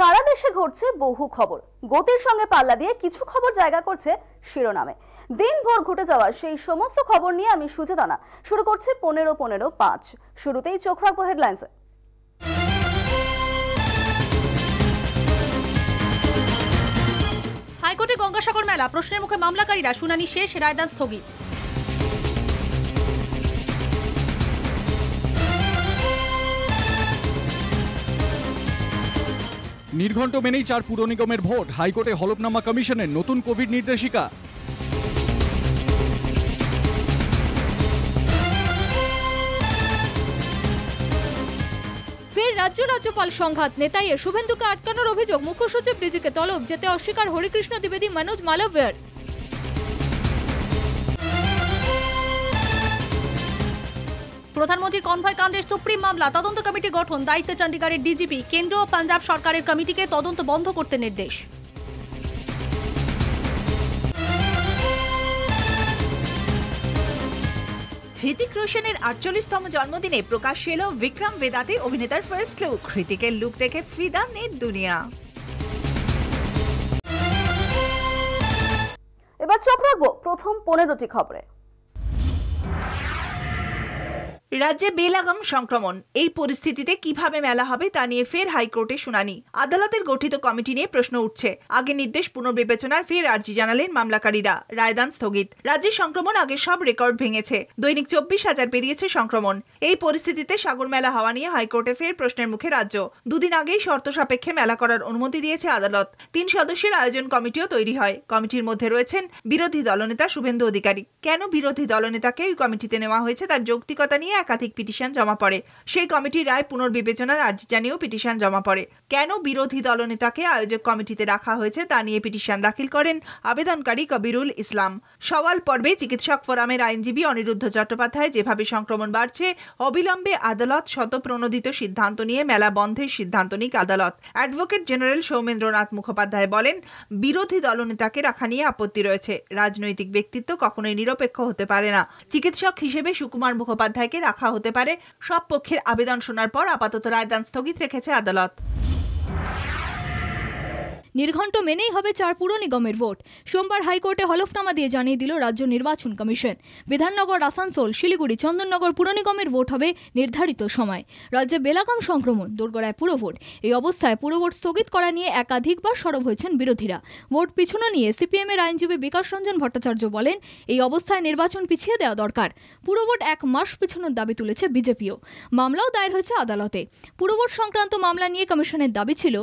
সারা দেশে ঘটছে বহু খবর গতির সঙ্গে পাল্লা দিয়ে কিছু খবর জায়গা করছে শিরোনামে দিনভর ঘটে যাওয়া সেই সমস্ত খবর নিয়ে আমি সুচেতনা শুরু করছে পনেরো পনেরো পাঁচ শুরুতেই চোখ রাখবো হেডলাইন্স হাইকোর্টে গঙ্গাসাগর মেলা প্রশ্নের মুখে মামলাকারীরা শুনানি শেষ রায়দান স্থগিত নির্ঘণ্ট মেনেই চার পুর নিগমের ভোট হাইকোর্টে হলফনামা কমিশনের নতুন কোভিড নির্দেশিকা ফের রাজ্য রাজ্যপাল সংঘাত নেতাইয়ে শুভেন্দুকে আটকানোর অভিযোগ মুখ্য সচিব রিজিকে তলব যেতে অস্বীকার হরিকৃষ্ণ দ্বিবেদী মনোজ মালব্যের প্রধানমন্ত্রীর কনভয় কাণ্ডের সুপ্রিম মামলা তদন্ত কমিটি গঠন দায়িত্বে চণ্ডীগড়ের ডিজিপি কেন্দ্র ও পাঞ্জাব সরকারের কমিটিকে তদন্ত বন্ধ করতে নির্দেশ হৃতিক রোশনের আটচল্লিশতম জন্মদিনে প্রকাশ এল বিক্রম বেদাতে অভিনেতার ফার্স্ট লুক হৃতিকের লুক দেখে ফিদা নে দুনিয়া এবার চোখ রাখবো প্রথম পনেরোটি খবরে রাজ্যে বেলাগাম সংক্রমণ এই পরিস্থিতিতে কিভাবে মেলা হবে তা নিয়ে ফের হাইকোর্টে শুনানি আদালতের গঠিত কমিটি নিয়ে প্রশ্ন উঠছে আগে নির্দেশ পুনর্বিবেচনার ফের আর্জি জানালেন মামলাকারীরা রায়দান স্থগিত রাজ্যে সংক্রমণ আগে সব রেকর্ড ভেঙেছে দৈনিক চব্বিশ হাজার পেরিয়েছে সংক্রমণ এই পরিস্থিতিতে সাগর মেলা হওয়া নিয়ে হাইকোর্টে ফের প্রশ্নের মুখে রাজ্য দুদিন আগেই শর্ত সাপেক্ষে মেলা করার অনুমতি দিয়েছে আদালত তিন সদস্যের আয়োজন কমিটিও তৈরি হয় কমিটির মধ্যে রয়েছেন বিরোধী দলনেতা শুভেন্দু অধিকারী কেন বিরোধী দলনেতাকে ওই কমিটিতে নেওয়া হয়েছে তার যৌক্তিকতা নিয়ে একাধিক পিটিশন জমা পড়ে সেই কমিটির রায় পুনর্বিবেচনার আর্জি জানিয়েও পিটিশন জমা পড়ে কেন বিরোধী দলনেতাকে আয়োজক কমিটিতে রাখা হয়েছে তা নিয়ে পিটিশন দাখিল করেন আবেদনকারী কবিরুল ইসলাম সওয়াল পর্বে চিকিৎসক ফোরামের আইনজীবী অনিরুদ্ধ চট্টোপাধ্যায় যেভাবে সংক্রমণ বাড়ছে অবিলম্বে আদালত শতপ্রণোদিত সিদ্ধান্ত নিয়ে মেলা বন্ধের সিদ্ধান্ত নিক আদালত অ্যাডভোকেট জেনারেল সৌমেন্দ্রনাথ মুখোপাধ্যায় বলেন বিরোধী দলনেতাকে রাখা নিয়ে আপত্তি রয়েছে রাজনৈতিক ব্যক্তিত্ব কখনোই নিরপেক্ষ হতে পারে না চিকিৎসক হিসেবে সুকুমার মুখোপাধ্যায়কে রাখা হতে পারে সব পক্ষের আবেদন শোনার পর আপাতত রায়দান স্থগিত রেখেছে আদালত নির্ঘণ্ট মেনেই হবে চার পুর নিগমের ভোট সোমবার হাইকোর্টে হলফনামা দিয়ে জানিয়ে দিল রাজ্য নির্বাচন কমিশন বিধাননগর আসানসোল শিলিগুড়ি চন্দননগর পুর নিগমের ভোট হবে নির্ধারিত সময় রাজ্যে বেলাগাম সংক্রমণ পুরো ভোট এই অবস্থায় পুরো ভোট স্থগিত করা নিয়ে একাধিকবার সরব হয়েছেন বিরোধীরা ভোট পিছনো নিয়ে সিপিএমের আইনজীবী বিকাশ রঞ্জন ভট্টাচার্য বলেন এই অবস্থায় নির্বাচন পিছিয়ে দেওয়া দরকার ভোট এক মাস পিছনোর দাবি তুলেছে বিজেপিও মামলাও দায়ের হয়েছে আদালতে ভোট সংক্রান্ত মামলা নিয়ে কমিশনের দাবি ছিল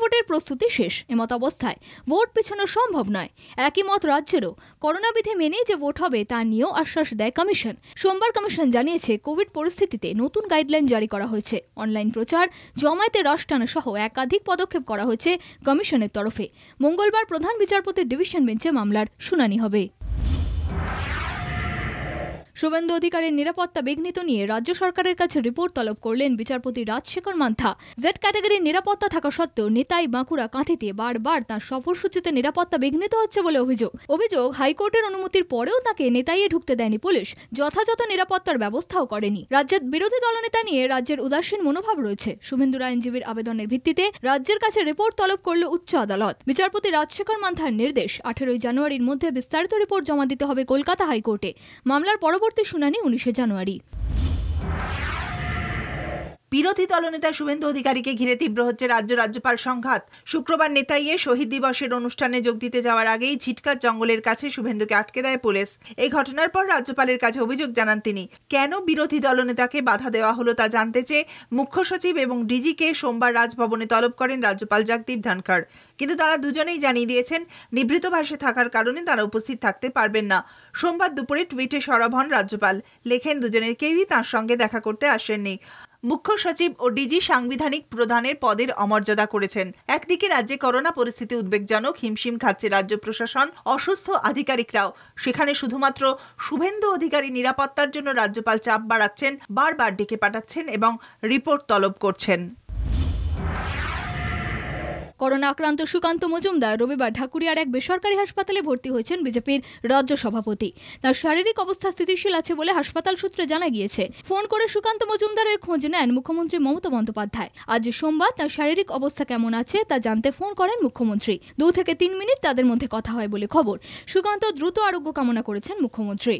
ভোটের প্রস্তুতি শেষ এমত অবস্থায় ভোট পেছানো সম্ভব নয় একই মত রাজ্যেরও করোনাবিধি মেনেই যে ভোট হবে তা নিয়েও আশ্বাস দেয় কমিশন সোমবার কমিশন জানিয়েছে কোভিড পরিস্থিতিতে নতুন গাইডলাইন জারি করা হয়েছে অনলাইন প্রচার জমায়েতে রাশ টানা সহ একাধিক পদক্ষেপ করা হয়েছে কমিশনের তরফে মঙ্গলবার প্রধান বিচারপতির ডিভিশন বেঞ্চে মামলার শুনানি হবে শুভেন্দু অধিকারের নিরাপত্তা বিঘ্নিত নিয়ে রাজ্য সরকারের কাছে রিপোর্ট তলব করলেন বিচারপতি রাজশেখর মান্থা জেড ক্যাটাগরির নিরাপত্তা থাকা সত্ত্বেও নেতাই বাঁকুড়া কাঁথিতে বারবার তাঁর সফরসূচিতে নিরাপত্তা বিঘ্নিত হচ্ছে বলে অভিযোগ অভিযোগ হাইকোর্টের অনুমতির পরেও তাকে নেতাইয়ে ঢুকতে দেয়নি পুলিশ যথাযথ নিরাপত্তার ব্যবস্থাও করেনি রাজ্যের বিরোধী দলনেতা নিয়ে রাজ্যের উদাসীন মনোভাব রয়েছে শুভেন্দুর আইনজীবীর আবেদনের ভিত্তিতে রাজ্যের কাছে রিপোর্ট তলব করল উচ্চ আদালত বিচারপতি রাজশেখর মান্থার নির্দেশ আঠেরোই জানুয়ারির মধ্যে বিস্তারিত রিপোর্ট জমা দিতে হবে কলকাতা হাইকোর্টে মামলার পরবর্তী পরবর্তী শুনানি উনিশে জানুয়ারি বিরোধী দলনেতা শুভেন্দু অধিকারীকে ঘিরে তীব্র হচ্ছে রাজ্য রাজ্যপাল সংঘাত শুক্রবার নেতাইয়ে শহীদ দিবসের অনুষ্ঠানে যোগ দিতে যাওয়ার আগেই ঝিটকা জঙ্গলের কাছে শুভেন্দুকে আটকে দেয় পুলিশ এই ঘটনার পর রাজ্যপালের কাছে অভিযোগ জানান তিনি কেন বিরোধী দলনেতাকে বাধা দেওয়া হলো তা জানতে চেয়ে মুখ্য সচিব এবং ডিজিকে সোমবার রাজভবনে তলব করেন রাজ্যপাল জগদীপ ধনখড় কিন্তু তারা দুজনেই জানিয়ে দিয়েছেন নিভৃত ভাষে থাকার কারণে তারা উপস্থিত থাকতে পারবেন না সোমবার দুপুরে টুইটে সরব হন রাজ্যপাল লেখেন দুজনের কেউই তাঁর সঙ্গে দেখা করতে আসেননি মুখ্য সচিব ও ডিজি সাংবিধানিক প্রধানের পদের অমর্যাদা করেছেন একদিকে রাজ্যে করোনা পরিস্থিতি উদ্বেগজনক হিমশিম খাচ্ছে রাজ্য প্রশাসন অসুস্থ আধিকারিকরাও সেখানে শুধুমাত্র শুভেন্দু অধিকারী নিরাপত্তার জন্য রাজ্যপাল চাপ বাড়াচ্ছেন বারবার ডেকে পাঠাচ্ছেন এবং রিপোর্ট তলব করছেন করোনা আক্রান্ত সুকান্ত মজুমদার রবিবার ঢাকুরিয়ার এক বেসরকারি হাসপাতালে ভর্তি হয়েছেন বিজেপির রাজ্য সভাপতি তার শারীরিক অবস্থা স্থিতিশীল আছে বলে হাসপাতাল সূত্রে জানা গিয়েছে ফোন করে সুকান্ত মজুমদারের খোঁজ নেন মুখ্যমন্ত্রী মমতা বন্দ্যোপাধ্যায় আজ সোমবার তার শারীরিক অবস্থা কেমন আছে তা জানতে ফোন করেন মুখ্যমন্ত্রী দু থেকে তিন মিনিট তাদের মধ্যে কথা হয় বলে খবর সুকান্ত দ্রুত আরোগ্য কামনা করেছেন মুখ্যমন্ত্রী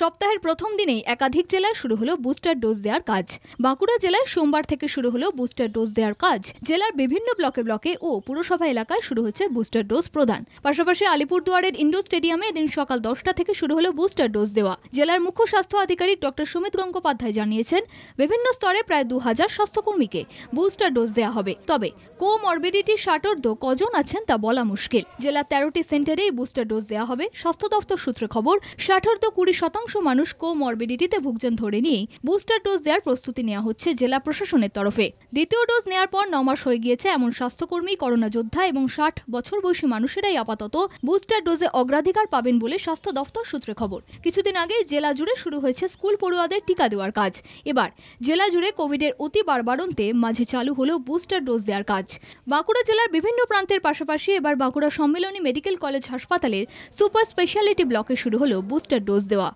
সপ্তাহের প্রথম দিনেই একাধিক জেলায় শুরু হলো বুস্টার ডোজ দেওয়ার কাজ বাঁকুড়া জেলায় সোমবার থেকে শুরু হলো বুস্টার ডোজ দেওয়ার কাজ জেলার বিভিন্ন ব্লকে ব্লকে ও পুরসভা এলাকায় শুরু হচ্ছে বুস্টার ডোজ প্রদান পাশাপাশি আলিপুরদুয়ারের ইন্ডোর স্টেডিয়ামে এদিন সকাল দশটা থেকে শুরু হলো বুস্টার ডোজ দেওয়া জেলার মুখ্য স্বাস্থ্য আধিকারিক ডক্টর সুমিত গঙ্গোপাধ্যায় জানিয়েছেন বিভিন্ন স্তরে প্রায় দু হাজার স্বাস্থ্যকর্মীকে বুস্টার ডোজ দেওয়া হবে তবে কোমরবিডিটি ষাটর্ধ কজন আছেন তা বলা মুশকিল জেলা তেরোটি সেন্টারেই বুস্টার ডোজ দেওয়া হবে স্বাস্থ্য দফতর সূত্রে খবর ষাটর্ধ কুড়ি শতাংশ অধিকাংশ মানুষ কোমরবিডিটিতে ভুগছেন ধরে নিয়েই বুস্টার ডোজ দেওয়ার প্রস্তুতি নেওয়া হচ্ছে জেলা প্রশাসনের তরফে দ্বিতীয় ডোজ নেওয়ার পর নমাস হয়ে গিয়েছে এমন স্বাস্থ্যকর্মী করোনা যোদ্ধা এবং ষাট বছর বয়সী মানুষেরাই আপাতত বুস্টার ডোজে অগ্রাধিকার পাবেন বলে স্বাস্থ্য দফতর সূত্রে খবর কিছুদিন আগে জেলা জুড়ে শুরু হয়েছে স্কুল পড়ুয়াদের টিকা দেওয়ার কাজ এবার জেলা জুড়ে কোভিডের অতি বাড়বাড়ন্তে মাঝে চালু হলো বুস্টার ডোজ দেওয়ার কাজ বাঁকুড়া জেলার বিভিন্ন প্রান্তের পাশাপাশি এবার বাঁকুড়া সম্মেলনী মেডিকেল কলেজ হাসপাতালের সুপার স্পেশালিটি ব্লকে শুরু হলো বুস্টার ডোজ দেওয়া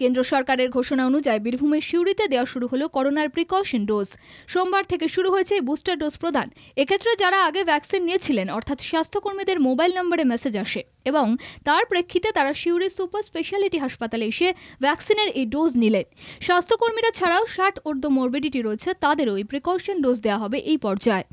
কেন্দ্র সরকারের ঘোষণা অনুযায়ী বীরভূমের সিউড়িতে দেওয়া শুরু হলো করোনার প্রিকশন ডোজ সোমবার থেকে শুরু হয়েছে বুস্টার ডোজ প্রদান এক্ষেত্রে যারা আগে ভ্যাকসিন নিয়েছিলেন অর্থাৎ স্বাস্থ্যকর্মীদের মোবাইল নম্বরে মেসেজ আসে এবং তার প্রেক্ষিতে তারা সিউড়ি সুপার স্পেশালিটি হাসপাতালে এসে ভ্যাকসিনের এই ডোজ নিলেন স্বাস্থ্যকর্মীরা ছাড়াও ষাট অর্ধ মর্বিডিটি রয়েছে তাদেরও এই প্রিকশন ডোজ দেওয়া হবে এই পর্যায়ে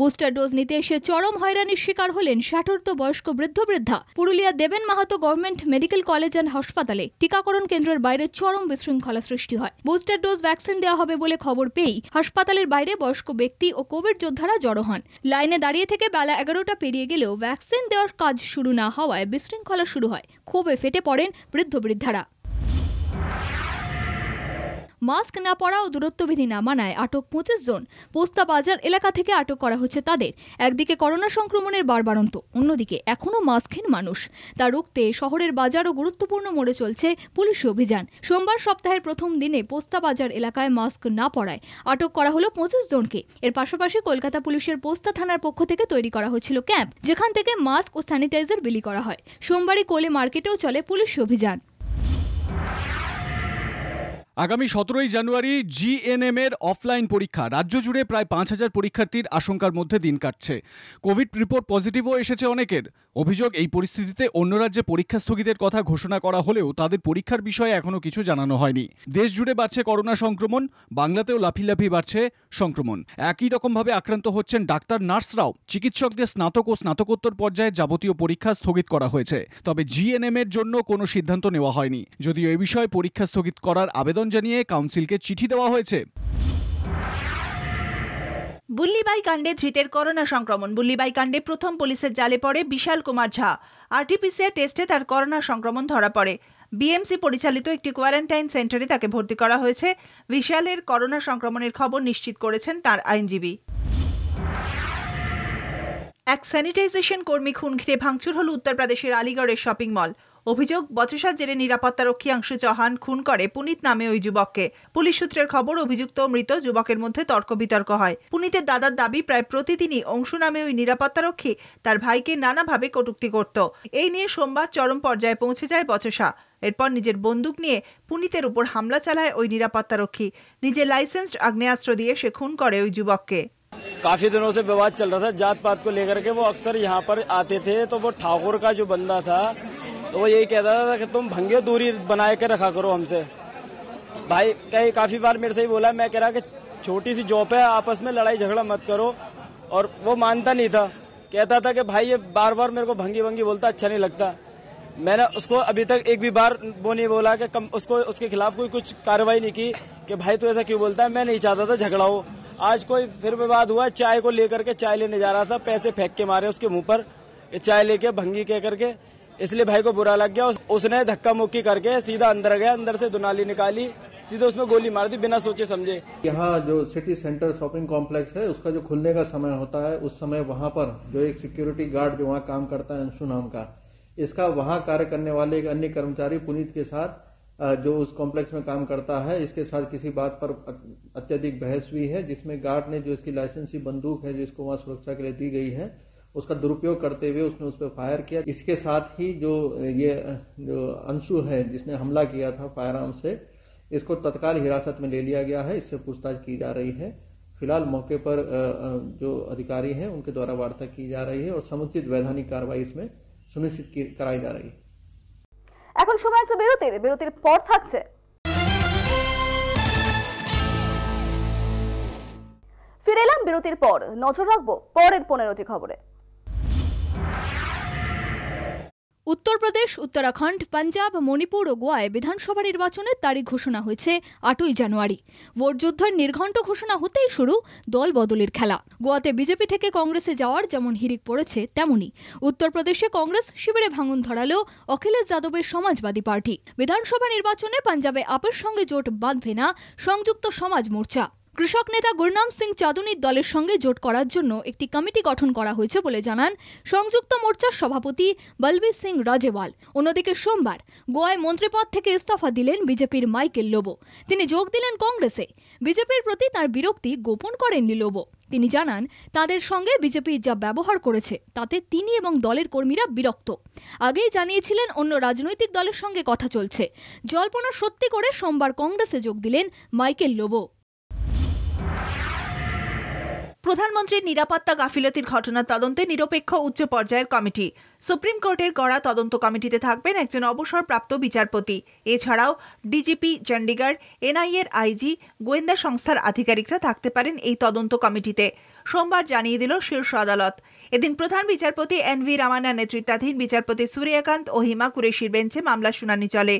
বুস্টার ডোজ নিতে এসে চরম হয়রানির শিকার হলেন ষাটোর্ধ বয়স্ক বৃদ্ধ বৃদ্ধা Purulia Deben Mahato government medical college and হাসপাতালে টিকাকরণ কেন্দ্রের বাইরে চরম বিশৃঙ্খলা সৃষ্টি হয় বুস্টার ডোজ ভ্যাকসিন দেওয়া হবে বলে খবর পেয়েই হাসপাতালের বাইরে বয়স্ক ব্যক্তি ও কোভিড যোদ্ধারা জড়ো হন লাইনে দাঁড়িয়ে থেকে বেলা এগারোটা পেরিয়ে গেলেও ভ্যাকসিন দেওয়ার কাজ শুরু না হওয়ায় বিশৃঙ্খলা শুরু হয় ক্ষোভে ফেটে পড়েন বৃদ্ধ বৃদ্ধারা মাস্ক না পরা ও দূরত্ববিধি না মানায় আটক পঁচিশ জন পোস্তা বাজার এলাকা থেকে আটক করা হচ্ছে তাদের একদিকে করোনা সংক্রমণের বাড়বাড়ন্ত অন্যদিকে এখনও মাস্কহীন মানুষ তা রুখতে শহরের বাজারও গুরুত্বপূর্ণ মোড়ে চলছে পুলিশ অভিযান সোমবার সপ্তাহের প্রথম দিনে পোস্তা বাজার এলাকায় মাস্ক না পরায় আটক করা হলো পঁচিশ জনকে এর পাশাপাশি কলকাতা পুলিশের পোস্তা থানার পক্ষ থেকে তৈরি করা হয়েছিল ক্যাম্প যেখান থেকে মাস্ক ও স্যানিটাইজার বিলি করা হয় সোমবারই কোলে মার্কেটেও চলে পুলিশ অভিযান আগামী সতেরোই জানুয়ারি জিএনএম এর অফলাইন পরীক্ষা রাজ্য জুড়ে প্রায় পাঁচ হাজার পরীক্ষার্থীর আশঙ্কার মধ্যে দিন কাটছে কোভিড রিপোর্ট পজিটিভও এসেছে অনেকের অভিযোগ এই পরিস্থিতিতে অন্য রাজ্যে পরীক্ষা স্থগিতের কথা ঘোষণা করা হলেও তাদের পরীক্ষার বিষয়ে এখনও কিছু জানানো হয়নি দেশ জুড়ে বাড়ছে করোনা সংক্রমণ বাংলাতেও লাফিলাফি বাড়ছে সংক্রমণ একই রকমভাবে আক্রান্ত হচ্ছেন ডাক্তার নার্সরাও চিকিৎসকদের স্নাতক ও স্নাতকোত্তর পর্যায়ে যাবতীয় পরীক্ষা স্থগিত করা হয়েছে তবে জিএনএম এর জন্য কোনো সিদ্ধান্ত নেওয়া হয়নি যদিও এ বিষয়ে পরীক্ষা স্থগিত করার আবেদন আবেদন জানিয়ে কাউন্সিলকে চিঠি দেওয়া হয়েছে বুল্লিবাই কাণ্ডে ধৃতের করোনা সংক্রমণ বুল্লিবাই কাণ্ডে প্রথম পুলিশের জালে পড়ে বিশাল কুমার ঝা আরটিপিসিআর টেস্টে তার করোনা সংক্রমণ ধরা পড়ে বিএমসি পরিচালিত একটি কোয়ারেন্টাইন সেন্টারে তাকে ভর্তি করা হয়েছে বিশালের করোনা সংক্রমণের খবর নিশ্চিত করেছেন তার আইনজীবী এক স্যানিটাইজেশন কর্মী খুন ঘিরে ভাঙচুর হল উত্তরপ্রদেশের আলিগড়ের শপিং মল অভিযোগ বচসার জেরে নিরাপত্তারক্ষী অংশু চৌহান খুন করে পুনিত নামে ওই যুবককে পুলিশ সূত্রের খবর অভিযুক্ত মৃত যুবকের মধ্যে তর্ক বিতর্ক হয় পুনিতের দাদার দাবি প্রায় প্রতিদিনই অংশু নামে ওই নিরাপত্তা রক্ষী তার ভাইকে নানাভাবে কটুক্তি করত এই নিয়ে সোমবার চরম পর্যায়ে পৌঁছে যায় বচসা এরপর নিজের বন্দুক নিয়ে পুনিতের উপর হামলা চালায় ওই নিরাপত্তা রক্ষী নিজে লাইসেন্সড আগ্নেয়াস্ত্র দিয়ে সে খুন করে ওই যুবককে काफी दिनों से विवाद चल रहा था जात पात को लेकर के वो अक्सर यहाँ पर आते थे तो वो ठाकुर का जो बंदा था तो वो यही कहता था कि तुम भंगे दूरी बना के रखा करो हमसे भाई कई काफ़ी बार मेरे से ही बोला मैं कह रहा कि छोटी सी जॉब है आपस में लड़ाई झगड़ा मत करो और वो मानता नहीं था कहता था कि भाई ये बार बार मेरे को भंगी भंगी बोलता अच्छा नहीं लगता मैंने उसको अभी तक एक भी बार वो नहीं बोला कि कम उसको उसके खिलाफ कोई कुछ कार्रवाई नहीं की कि भाई तू तो ऐसा क्यों बोलता है मैं नहीं चाहता था झगड़ा हो आज कोई फिर विवाद हुआ चाय को लेकर के चाय लेने जा रहा था पैसे फेंक के मारे उसके मुंह पर चाय लेके भंगी कह करके इसलिए भाई को बुरा लग गया उसने धक्का मुक्की करके सीधा अंदर गया अंदर से दुनाली निकाली सीधे उसमें गोली मार दी बिना सोचे समझे यहाँ जो सिटी सेंटर शॉपिंग कॉम्प्लेक्स है उसका जो खुलने का समय होता है उस समय वहाँ पर जो एक सिक्योरिटी गार्ड जो वहाँ काम करता है अंशु नाम का इसका वहाँ कार्य करने वाले एक अन्य कर्मचारी पुनीत के साथ जो उस कॉम्प्लेक्स में काम करता है इसके साथ किसी बात पर अत्यधिक बहस हुई है जिसमें गार्ड ने जो इसकी लाइसेंसी बंदूक है जिसको वहाँ सुरक्षा के लिए दी गई है उसका दुरुपयोग करते हुए उसने उस पर फायर किया इसके साथ ही जो ये जो अंशु है जिसने हमला किया था फायर आर्म से इसको तत्काल हिरासत में ले लिया गया है इससे पूछताछ की जा रही है फिलहाल मौके पर जो अधिकारी हैं उनके द्वारा वार्ता की जा रही है और समुचित वैधानिक कार्रवाई इसमें सुनिश्चित कराई जा रही है এখন সময় ফিরে এলাম বিরতির পর নজর রাখবো পরের পনেরোটি খবরে উত্তরপ্রদেশ উত্তরাখণ্ড পাঞ্জাব মণিপুর ও গোয়ায় বিধানসভা নির্বাচনের তারিখ ঘোষণা হয়েছে আটই জানুয়ারি ভোটযুদ্ধের নির্ঘণ্ট ঘোষণা হতেই শুরু দল বদলের খেলা গোয়াতে বিজেপি থেকে কংগ্রেসে যাওয়ার যেমন হিরিক পড়েছে তেমনই উত্তরপ্রদেশে কংগ্রেস শিবিরে ভাঙন ধরালেও অখিলেশ যাদবের সমাজবাদী পার্টি বিধানসভা নির্বাচনে পাঞ্জাবে আপের সঙ্গে জোট বাঁধবে না সংযুক্ত সমাজ মোর্চা কৃষক নেতা গুরনাম সিং চাদুনির দলের সঙ্গে জোট করার জন্য একটি কমিটি গঠন করা হয়েছে বলে জানান সংযুক্ত মোর্চার সভাপতি বলবীর সিং রাজেওয়াল অন্যদিকে সোমবার গোয়ায় মন্ত্রীপদ থেকে ইস্তফা দিলেন বিজেপির মাইকেল লোবো তিনি যোগ দিলেন কংগ্রেসে বিজেপির প্রতি তার বিরক্তি গোপন করেননি লোবো তিনি জানান তাদের সঙ্গে বিজেপি যা ব্যবহার করেছে তাতে তিনি এবং দলের কর্মীরা বিরক্ত আগেই জানিয়েছিলেন অন্য রাজনৈতিক দলের সঙ্গে কথা চলছে জল্পনা সত্যি করে সোমবার কংগ্রেসে যোগ দিলেন মাইকেল লোবো প্রধানমন্ত্রীর নিরাপত্তা গাফিলতির ঘটনা তদন্তে নিরপেক্ষ উচ্চ পর্যায়ের কমিটি সুপ্রিম কোর্টের করা তদন্ত কমিটিতে থাকবেন একজন অবসরপ্রাপ্ত বিচারপতি এছাড়াও ডিজিপি চণ্ডীগড় এনআইএর আইজি গোয়েন্দা সংস্থার আধিকারিকরা থাকতে পারেন এই তদন্ত কমিটিতে সোমবার জানিয়ে দিল শীর্ষ আদালত এদিন প্রধান বিচারপতি এন ভি রামানা নেতৃত্বাধীন বিচারপতি সুরিয়াকান্ত ও হিমা কুরেশির বেঞ্চে মামলা শুনানি চলে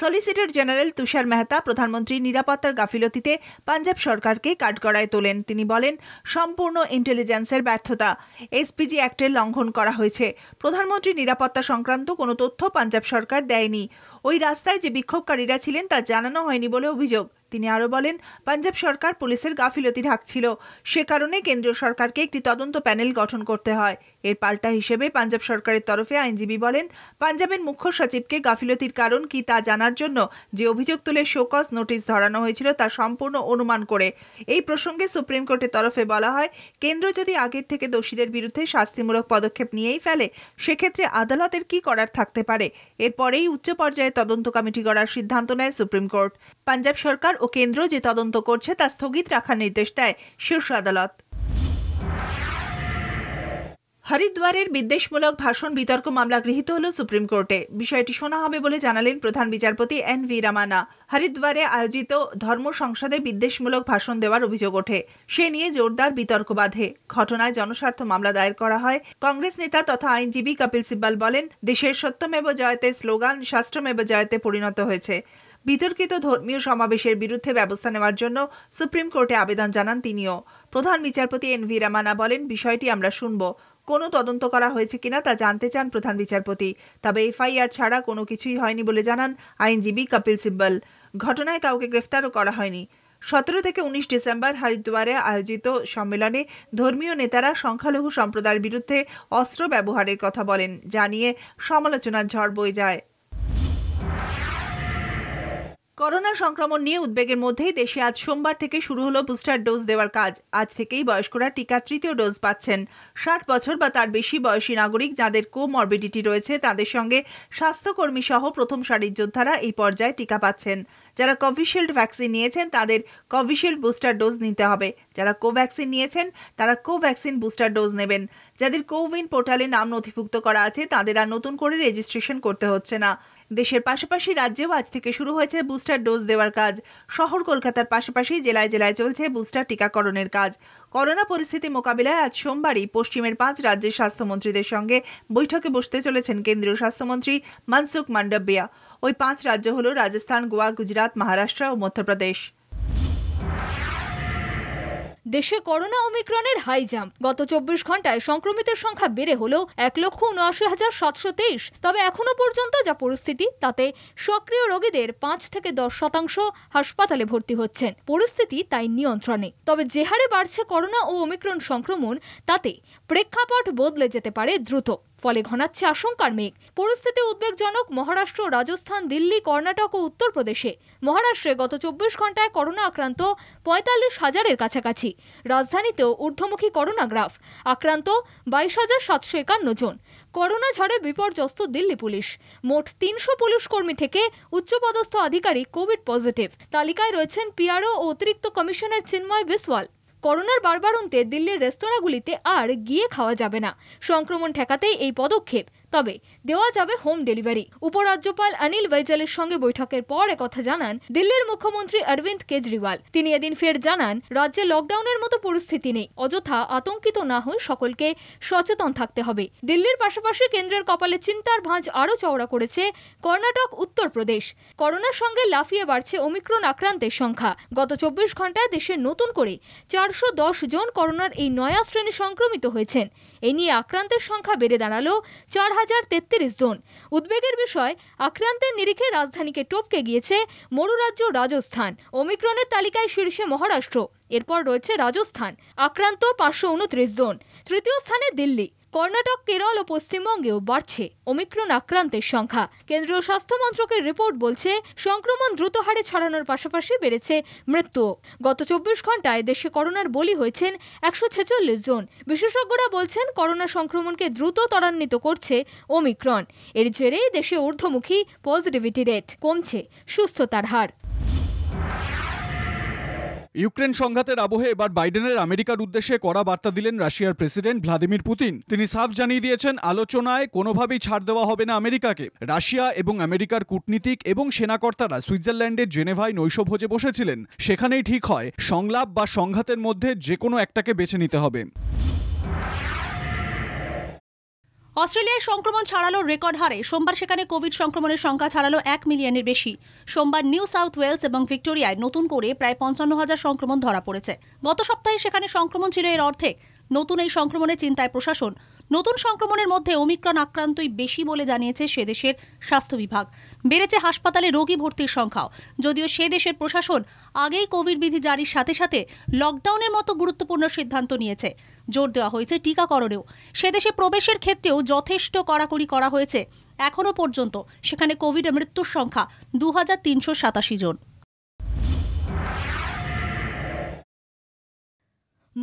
সলিসিটর জেনারেল তুষার মেহতা প্রধানমন্ত্রীর নিরাপত্তার গাফিলতিতে পাঞ্জাব সরকারকে কাঠগড়ায় তোলেন তিনি বলেন সম্পূর্ণ ইন্টেলিজেন্সের ব্যর্থতা এসপিজি অ্যাক্টের লঙ্ঘন করা হয়েছে প্রধান প্রধানমন্ত্রী নিরাপত্তা সংক্রান্ত কোনো তথ্য পাঞ্জাব সরকার দেয়নি ওই রাস্তায় যে বিক্ষোভকারীরা ছিলেন তা জানানো হয়নি বলে অভিযোগ তিনি আরও বলেন পাঞ্জাব সরকার পুলিশের গাফিলতি ঢাকছিল সে কারণে কেন্দ্রীয় সরকারকে একটি তদন্ত প্যানেল গঠন করতে হয় এর পাল্টা হিসেবে পাঞ্জাব সরকারের তরফে আইনজীবী বলেন পাঞ্জাবের মুখ্য সচিবকে গাফিলতির কারণ কি তা জানার জন্য যে অভিযোগ তুলে শোকজ নোটিশ ধরানো হয়েছিল তা সম্পূর্ণ অনুমান করে এই প্রসঙ্গে সুপ্রিম কোর্টের তরফে বলা হয় কেন্দ্র যদি আগের থেকে দোষীদের বিরুদ্ধে শাস্তিমূলক পদক্ষেপ নিয়েই ফেলে সেক্ষেত্রে আদালতের কি করার থাকতে পারে এরপরেই উচ্চ পর্যায়ে তদন্ত কমিটি গড়ার সিদ্ধান্ত নেয় সুপ্রিম কোর্ট পাঞ্জাব সরকার ও কেন্দ্র যে তদন্ত করছে তা স্থগিত রাখার নির্দেশ দেয় শীর্ষ আদালত হরিদ্বারের বিদ্বেষমূলক ভাষণ বিতর্ক মামলা গৃহীত হল সুপ্রিম কোর্টে বিষয়টি শোনা হবে বলে জানালেন প্রধান বিচারপতি এন ভি রামানা হরিদ্বারে আয়োজিত ধর্ম সংসদে বিদ্বেষমূলক ভাষণ দেওয়ার অভিযোগ ওঠে সে নিয়ে জোরদার বিতর্ক বাধে ঘটনায় জনস্বার্থ মামলা দায়ের করা হয় কংগ্রেস নেতা তথা আইনজীবী কপিল সিব্বাল বলেন দেশের সত্যমেব জয়তে স্লোগান শাস্ত্রমেব জয়তে পরিণত হয়েছে বিতর্কিত ধর্মীয় সমাবেশের বিরুদ্ধে ব্যবস্থা নেওয়ার জন্য সুপ্রিম কোর্টে আবেদন জানান তিনিও প্রধান বিচারপতি এন ভি রামানা বলেন বিষয়টি আমরা শুনব কোনো তদন্ত করা হয়েছে কিনা তা জানতে চান প্রধান বিচারপতি তবে এফআইআর ছাড়া কোনো কিছুই হয়নি বলে জানান আইনজীবী কপিল সিব্বল ঘটনায় কাউকে গ্রেফতারও করা হয়নি সতেরো থেকে উনিশ ডিসেম্বর হরিদ্বারে আয়োজিত সম্মেলনে ধর্মীয় নেতারা সংখ্যালঘু সম্প্রদায়ের বিরুদ্ধে অস্ত্র ব্যবহারের কথা বলেন জানিয়ে সমালোচনার ঝড় বয়ে যায় করোনা সংক্রমণ নিয়ে উদ্বেগের মধ্যেই দেশে আজ সোমবার থেকে শুরু হলো বুস্টার ডোজ দেওয়ার কাজ আজ থেকেই বয়স্করা টিকা তৃতীয় ডোজ পাচ্ছেন ষাট বছর বা তার বেশি বয়সী নাগরিক যাদের কোমরবিডিটি রয়েছে তাদের সঙ্গে স্বাস্থ্যকর্মী সহ প্রথম সারির যোদ্ধারা এই পর্যায়ে টিকা পাচ্ছেন যারা কোভিশিল্ড ভ্যাকসিন নিয়েছেন তাদের কোভিশিল্ড বুস্টার ডোজ নিতে হবে যারা কোভ্যাক্সিন নিয়েছেন তারা কোভ্যাক্সিন বুস্টার ডোজ নেবেন যাদের কোউইন পোর্টালে নাম নথিভুক্ত করা আছে তাদের আর নতুন করে রেজিস্ট্রেশন করতে হচ্ছে না দেশের পাশাপাশি রাজ্যেও আজ থেকে শুরু হয়েছে বুস্টার ডোজ দেওয়ার কাজ শহর কলকাতার পাশাপাশি জেলায় জেলায় চলছে বুস্টার টিকাকরণের কাজ করোনা পরিস্থিতি মোকাবিলায় আজ সোমবারই পশ্চিমের পাঁচ রাজ্যের স্বাস্থ্যমন্ত্রীদের সঙ্গে বৈঠকে বসতে চলেছেন কেন্দ্রীয় স্বাস্থ্যমন্ত্রী মনসুখ মান্ডব্বিয়া ওই পাঁচ রাজ্য হল রাজস্থান গোয়া গুজরাট মহারাষ্ট্র ও মধ্যপ্রদেশ দেশে করোনা ওমিক্রনের হাই জাম্প গত চব্বিশ ঘন্টায় সংক্রমিতের সংখ্যা বেড়ে হলেও এক লক্ষ উনআশি হাজার সাতশো তেইশ তবে এখনও পর্যন্ত যা পরিস্থিতি তাতে সক্রিয় রোগীদের পাঁচ থেকে দশ শতাংশ হাসপাতালে ভর্তি হচ্ছেন পরিস্থিতি তাই নিয়ন্ত্রণে তবে যে হারে বাড়ছে করোনা ও ওমিক্রন সংক্রমণ তাতে প্রেক্ষাপট বদলে যেতে পারে দ্রুত ফলে ঘনাচ্ছে আশঙ্কার মেঘ পরিস্থিতি উদ্বেগজনক মহারাষ্ট্র রাজস্থান দিল্লি কর্ণাটক ও উত্তরপ্রদেশে মহারাষ্ট্রে গত চব্বিশ ঘন্টায় করোনা আক্রান্ত পঁয়তাল্লিশ হাজারের কাছাকাছি রাজধানীতেও ঊর্ধ্বমুখী করোনা গ্রাফ আক্রান্ত বাইশ হাজার সাতশো একান্ন জন করোনা ঝড়ে বিপর্যস্ত দিল্লি পুলিশ মোট তিনশো পুলিশ কর্মী থেকে উচ্চপদস্থ আধিকারিক কোভিড পজিটিভ তালিকায় রয়েছেন পিআরও ও অতিরিক্ত কমিশনার চিন্ময় বিসওয়াল করোনার বাড়বাড়ন্তে দিল্লির রেস্তোরাঁগুলিতে আর গিয়ে খাওয়া যাবে না সংক্রমণ ঠেকাতেই এই পদক্ষেপ তবে দেওয়া যাবে হোম ডেলিভারি উপরাজ্যপাল অনিল বৈজালের সঙ্গে বৈঠকের পর একথা জানান দিল্লির মুখ্যমন্ত্রী অরবিন্দ কেজরিওয়াল তিনি এদিন ফের জানান রাজ্যে লকডাউনের মতো পরিস্থিতি নেই অযথা আতঙ্কিত না হয়ে সকলকে সচেতন থাকতে হবে দিল্লির পাশাপাশি কেন্দ্রের কপালে চিন্তার ভাঁজ আরও চওড়া করেছে কর্ণাটক উত্তরপ্রদেশ করোনার সঙ্গে লাফিয়ে বাড়ছে অমিক্রণ আক্রান্তের সংখ্যা গত চব্বিশ ঘন্টায় দেশে নতুন করে চারশো জন করোনার এই নয়া শ্রেণী সংক্রমিত হয়েছেন এ নিয়ে আক্রান্তের সংখ্যা বেড়ে দাঁড়ালো চার হাজার তেত্রিশ জন উদ্বেগের বিষয় আক্রান্তের নিরিখে রাজধানীকে টপকে গিয়েছে মরুরাজ্য রাজস্থান অমিক্রণের তালিকায় শীর্ষে মহারাষ্ট্র এরপর রয়েছে রাজস্থান আক্রান্ত পাঁচশো উনত্রিশ জন তৃতীয় স্থানে দিল্লি কর্ণাটক কেরল ও পশ্চিমবঙ্গেও বাড়ছে অমিক্রণ আক্রান্তের সংখ্যা কেন্দ্রীয় স্বাস্থ্য মন্ত্রকের রিপোর্ট বলছে সংক্রমণ দ্রুত হারে ছড়ানোর পাশাপাশি বেড়েছে মৃত্যু গত চব্বিশ ঘন্টায় দেশে করোনার বলি হয়েছেন একশো ছেচল্লিশ জন বিশেষজ্ঞরা বলছেন করোনা সংক্রমণকে দ্রুত ত্বরান্বিত করছে অমিক্রণ এর জেরে দেশে ঊর্ধ্বমুখী পজিটিভিটি রেট কমছে সুস্থতার হার ইউক্রেন সংঘাতের আবহে এবার বাইডেনের আমেরিকার উদ্দেশ্যে কড়া বার্তা দিলেন রাশিয়ার প্রেসিডেন্ট ভ্লাদিমির পুতিন তিনি সাফ জানিয়ে দিয়েছেন আলোচনায় কোনোভাবেই ছাড় দেওয়া হবে না আমেরিকাকে রাশিয়া এবং আমেরিকার কূটনীতিক এবং সেনাকর্তারা সুইজারল্যান্ডের জেনেভায় নৈশভোজে বসেছিলেন সেখানেই ঠিক হয় সংলাপ বা সংঘাতের মধ্যে যে কোনো একটাকে বেছে নিতে হবে অস্ট্রেলিয়ায় সংক্রমণ ছাড়ালো রেকর্ড হারে সোমবার সেখানে কোভিড সংক্রমণের সংখ্যা ছাড়ালো এক মিলিয়নের বেশি সোমবার নিউ সাউথ ওয়েলস এবং ভিক্টোরিয়ায় নতুন করে প্রায় পঞ্চান্ন হাজার সংক্রমণ ধরা পড়েছে গত সপ্তাহে সেখানে সংক্রমণ ছিল এর অর্থে নতুন এই সংক্রমণের চিন্তায় প্রশাসন নতুন সংক্রমণের মধ্যে ওমিক্রন আক্রান্তই বেশি বলে জানিয়েছে সে দেশের স্বাস্থ্য বিভাগ বেড়েছে হাসপাতালে রোগী ভর্তির সংখ্যাও যদিও সে দেশের প্রশাসন আগেই কোভিড বিধি জারির সাথে সাথে লকডাউনের মতো গুরুত্বপূর্ণ সিদ্ধান্ত নিয়েছে জোর দেওয়া হয়েছে টিকাকরণেও সে দেশে প্রবেশের ক্ষেত্রেও যথেষ্ট কড়াকড়ি করা হয়েছে এখনও পর্যন্ত সেখানে কোভিড মৃত্যুর সংখ্যা দু জন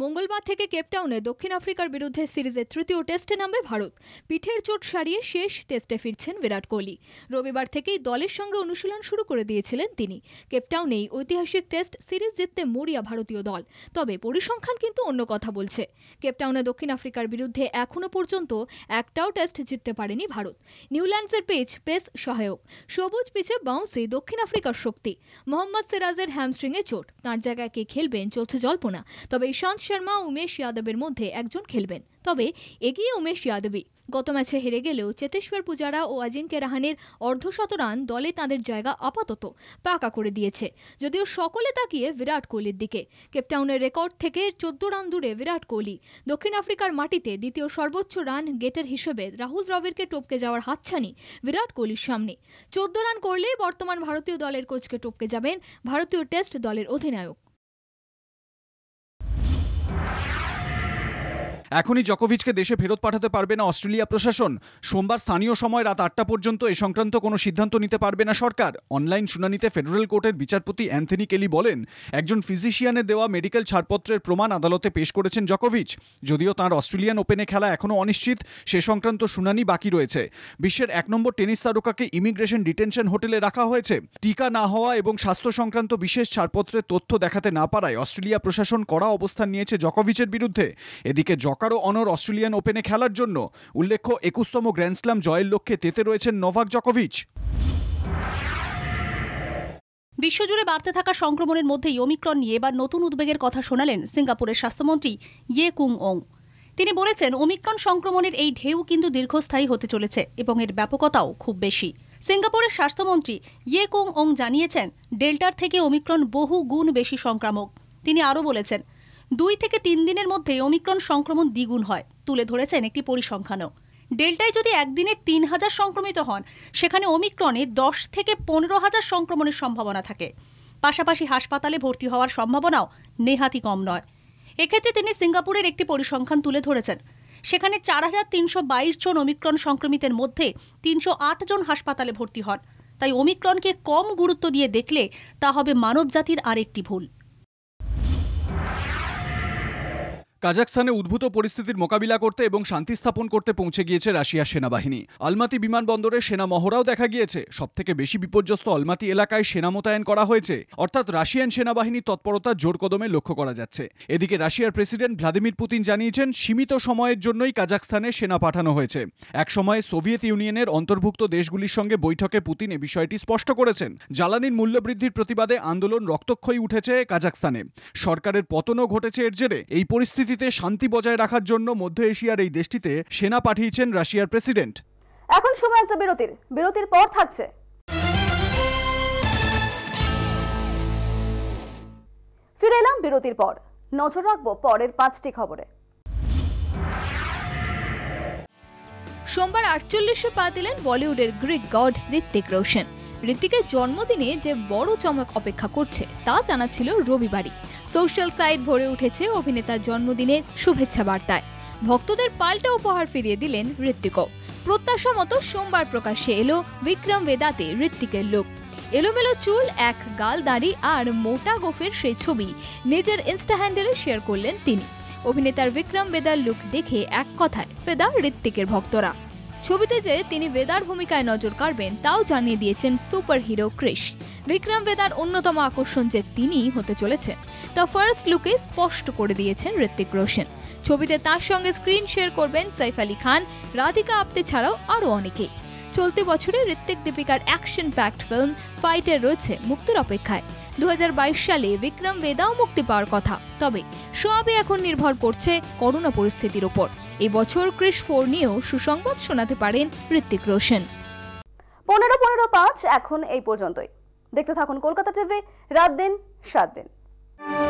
মঙ্গলবার থেকে কেপটাউনে দক্ষিণ আফ্রিকার বিরুদ্ধে সিরিজের তৃতীয় টেস্টে নামবে ভারত পিঠের চোট সারিয়ে শেষ টেস্টে ফিরছেন বিরাট কোহলি রবিবার থেকেই দলের সঙ্গে অনুশীলন শুরু করে দিয়েছিলেন তিনি কেপটাউনেই ঐতিহাসিক টেস্ট সিরিজ জিততে মরিয়া ভারতীয় দল তবে পরিসংখ্যান কিন্তু অন্য কথা বলছে কেপটাউনে দক্ষিণ আফ্রিকার বিরুদ্ধে এখনও পর্যন্ত একটাও টেস্ট জিততে পারেনি ভারত নিউল্যান্ডসের পিচ পেস সহায়ক সবুজ পিচে বাউন্সে দক্ষিণ আফ্রিকার শক্তি মোহাম্মদ সিরাজের হ্যামস্ট্রিংয়ে চোট তাঁর জায়গায় কে খেলবেন চলছে জল্পনা তবে ঈশান্ত শর্মা উমেশ যাদবের মধ্যে একজন খেলবেন তবে এগিয়ে উমেশ যাদবই গত ম্যাচে হেরে গেলেও চেতেশ্বর পূজারা ও আজিঙ্ক্য রাহানের অর্ধশত রান দলে তাদের জায়গা আপাতত পাকা করে দিয়েছে যদিও সকলে তাকিয়ে বিরাট কোহলির দিকে কেপটাউনের রেকর্ড থেকে চোদ্দ রান দূরে বিরাট কোহলি দক্ষিণ আফ্রিকার মাটিতে দ্বিতীয় সর্বোচ্চ রান গেটের হিসেবে রাহুল দ্রবিড়কে টপকে যাওয়ার হাতছানি বিরাট কোহলির সামনে চোদ্দ রান করলেই বর্তমান ভারতীয় দলের কোচকে টপকে যাবেন ভারতীয় টেস্ট দলের অধিনায়ক এখনই জকোভিচকে দেশে ফেরত পাঠাতে পারবে না অস্ট্রেলিয়া প্রশাসন সোমবার স্থানীয় সময় রাত আটটা পর্যন্ত এ সংক্রান্ত কোনো সিদ্ধান্ত নিতে পারবে না সরকার অনলাইন শুনানিতে ফেডারেল কোর্টের বিচারপতি অ্যান্থনি কেলি বলেন একজন ফিজিশিয়ানের দেওয়া মেডিকেল ছাড়পত্রের প্রমাণ আদালতে পেশ করেছেন জকোভিচ যদিও তার অস্ট্রেলিয়ান ওপেনে খেলা এখনও অনিশ্চিত সে সংক্রান্ত শুনানি বাকি রয়েছে বিশ্বের এক নম্বর টেনিস তারকাকে ইমিগ্রেশন ডিটেনশন হোটেলে রাখা হয়েছে টিকা না হওয়া এবং স্বাস্থ্য সংক্রান্ত বিশেষ ছাড়পত্রের তথ্য দেখাতে না পারায় অস্ট্রেলিয়া প্রশাসন কড়া অবস্থান নিয়েছে জকোভিচের বিরুদ্ধে এদিকে জক জকারো অনর অস্ট্রেলিয়ান ওপেনে খেলার জন্য উল্লেখ্য একুশতম গ্র্যান্ডস্ল্যাম জয়ের লক্ষ্যে তেতে রয়েছেন নোভাক জকোভিচ বিশ্বজুড়ে বাড়তে থাকা সংক্রমণের মধ্যেই অমিক্রণ নিয়ে এবার নতুন উদ্বেগের কথা শোনালেন সিঙ্গাপুরের স্বাস্থ্যমন্ত্রী ইয়ে কুং ওং তিনি বলেছেন ওমিক্রন সংক্রমণের এই ঢেউ কিন্তু দীর্ঘস্থায়ী হতে চলেছে এবং এর ব্যাপকতাও খুব বেশি সিঙ্গাপুরের স্বাস্থ্যমন্ত্রী ইয়ে কুং ওং জানিয়েছেন ডেল্টার থেকে অমিক্রণ বহু গুণ বেশি সংক্রামক তিনি আরও বলেছেন দুই থেকে তিন দিনের মধ্যে অমিক্রণ সংক্রমণ দ্বিগুণ হয় তুলে ধরেছেন একটি পরিসংখ্যানও ডেল্টায় যদি একদিনে তিন হাজার সংক্রমিত হন সেখানে অমিক্রণে দশ থেকে পনেরো হাজার সংক্রমণের সম্ভাবনা থাকে পাশাপাশি হাসপাতালে ভর্তি হওয়ার সম্ভাবনাও নেহাতি কম নয় এক্ষেত্রে তিনি সিঙ্গাপুরের একটি পরিসংখ্যান তুলে ধরেছেন সেখানে চার হাজার তিনশো বাইশ জন অমিক্রণ সংক্রমিতের মধ্যে তিনশো আট জন হাসপাতালে ভর্তি হন তাই অমিক্রণকে কম গুরুত্ব দিয়ে দেখলে তা হবে মানব জাতির আরেকটি ভুল কাজাকস্তানে উদ্ভূত পরিস্থিতির মোকাবিলা করতে এবং শান্তি স্থাপন করতে পৌঁছে গিয়েছে রাশিয়া সেনাবাহিনী আলমাতি বিমানবন্দরে সেনা মহড়াও দেখা গিয়েছে সবথেকে বেশি বিপর্যস্ত আলমাতি এলাকায় সেনা মোতায়েন করা হয়েছে অর্থাৎ রাশিয়ান সেনাবাহিনীর তৎপরতা জোর কদমে লক্ষ্য করা যাচ্ছে এদিকে রাশিয়ার প্রেসিডেন্ট ভ্লাদিমির পুতিন জানিয়েছেন সীমিত সময়ের জন্যই কাজাকস্তানে সেনা পাঠানো হয়েছে একসময় সোভিয়েত ইউনিয়নের অন্তর্ভুক্ত দেশগুলির সঙ্গে বৈঠকে পুতিন এ বিষয়টি স্পষ্ট করেছেন জ্বালানির মূল্যবৃদ্ধির প্রতিবাদে আন্দোলন রক্তক্ষয়ী উঠেছে কাজাকস্তানে সরকারের পতনও ঘটেছে এর জেরে এই পরিস্থিতি পরিস্থিতিতে শান্তি বজায় রাখার জন্য মধ্য এশিয়ার এই দেশটিতে সেনা পাঠিয়েছেন রাশিয়ার প্রেসিডেন্ট এখন সময় একটা বিরতির বিরতির পর থাকছে ফিরে এলাম বিরতির পর নজর রাখবো পরের পাঁচটি খবরে সোমবার আটচল্লিশে পা দিলেন বলিউডের গ্রিক গড ঋত্বিক রোশন ঋত্বিকের জন্মদিনে যে বড় চমক অপেক্ষা করছে তা জানাচ্ছিল রবিবারই সোশ্যাল সাইট ভরে উঠেছে অভিনেতার জন্মদিনের শুভেচ্ছা বার্তায় ভক্তদের পাল্টা উপহার ফিরিয়ে দিলেন ঋত্বিকও প্রত্যাশা মতো সোমবার প্রকাশ্যে এলো বিক্রম বেদাতে ঋত্বিকের লুক এলোমেলো চুল এক গাল দাড়ি আর মোটা গোফের সেই ছবি নিজের ইনস্টা হ্যান্ডেলে শেয়ার করলেন তিনি অভিনেতার বিক্রম বেদার লুক দেখে এক কথায় ফেদা ঋত্বিকের ভক্তরা ছবিতে যে তিনি বেদার ভূমিকায় নজর কাড়বেন তাও জানিয়ে দিয়েছেন সুপার হিরো ক্রিশ বিক্রম বেদার অন্যতম আকর্ষণ যে তিনি হতে চলেছে দ্য ফার্স্ট লুকে স্পষ্ট করে দিয়েছেন ঋত্বিক রোশন ছবিতে তার সঙ্গে স্ক্রিন শেয়ার করবেন সাইফ আলী খান রাধিকা আপ্তে ছাড়াও আরও অনেকেই চলতি বছরে ঋত্বিক দীপিকার অ্যাকশন প্যাক্ট ফিল্ম ফাইটার রয়েছে মুক্তির অপেক্ষায় দু সালে বিক্রম বেদাও মুক্তি পাওয়ার কথা তবে সবই এখন নির্ভর করছে করোনা পরিস্থিতির ওপর এবছর ক্রিস ফোর নিয়েও সুসংবাদ শোনাতে পারেন ঋত্বিক রোশন পনেরো পনেরো পাঁচ এখন এই পর্যন্তই দেখতে থাকুন কলকাতা টিভি রাত দিন সাত দিন